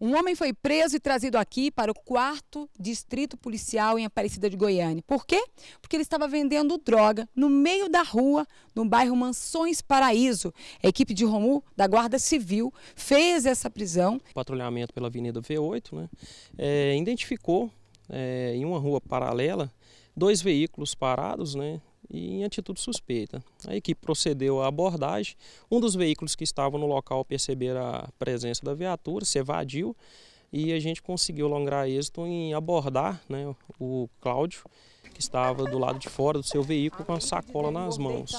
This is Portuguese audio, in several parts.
Um homem foi preso e trazido aqui para o quarto distrito policial em Aparecida de Goiânia. Por quê? Porque ele estava vendendo droga no meio da rua, no bairro Mansões Paraíso. A equipe de Romu, da Guarda Civil, fez essa prisão. Patrulhamento pela Avenida V8, né? É, identificou é, em uma rua paralela dois veículos parados, né? e em atitude suspeita. A equipe procedeu à abordagem. Um dos veículos que estava no local percebeu a presença da viatura, se evadiu e a gente conseguiu longar êxito em abordar né, o Cláudio, que estava do lado de fora do seu veículo com a sacola nas mãos.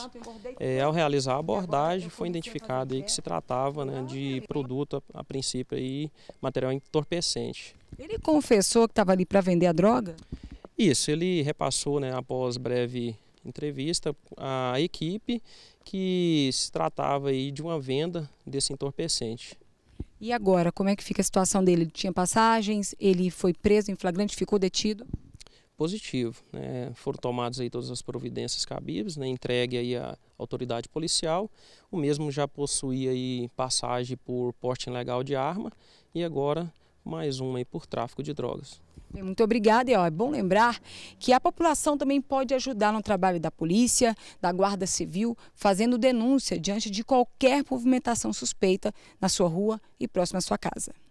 É, ao realizar a abordagem, foi identificado aí que se tratava né, de produto, a, a princípio, aí, material entorpecente. Ele confessou que estava ali para vender a droga? Isso, ele repassou, né, após breve entrevista à equipe que se tratava aí de uma venda desse entorpecente. E agora, como é que fica a situação dele? Ele tinha passagens, ele foi preso em flagrante, ficou detido? Positivo. Né? Foram tomadas aí todas as providências cabíveis, né? entregue aí à autoridade policial. O mesmo já possuía aí passagem por porte ilegal de arma e agora mais uma aí por tráfico de drogas. Muito obrigada. E ó, é bom lembrar que a população também pode ajudar no trabalho da polícia, da Guarda Civil, fazendo denúncia diante de qualquer movimentação suspeita na sua rua e próximo à sua casa.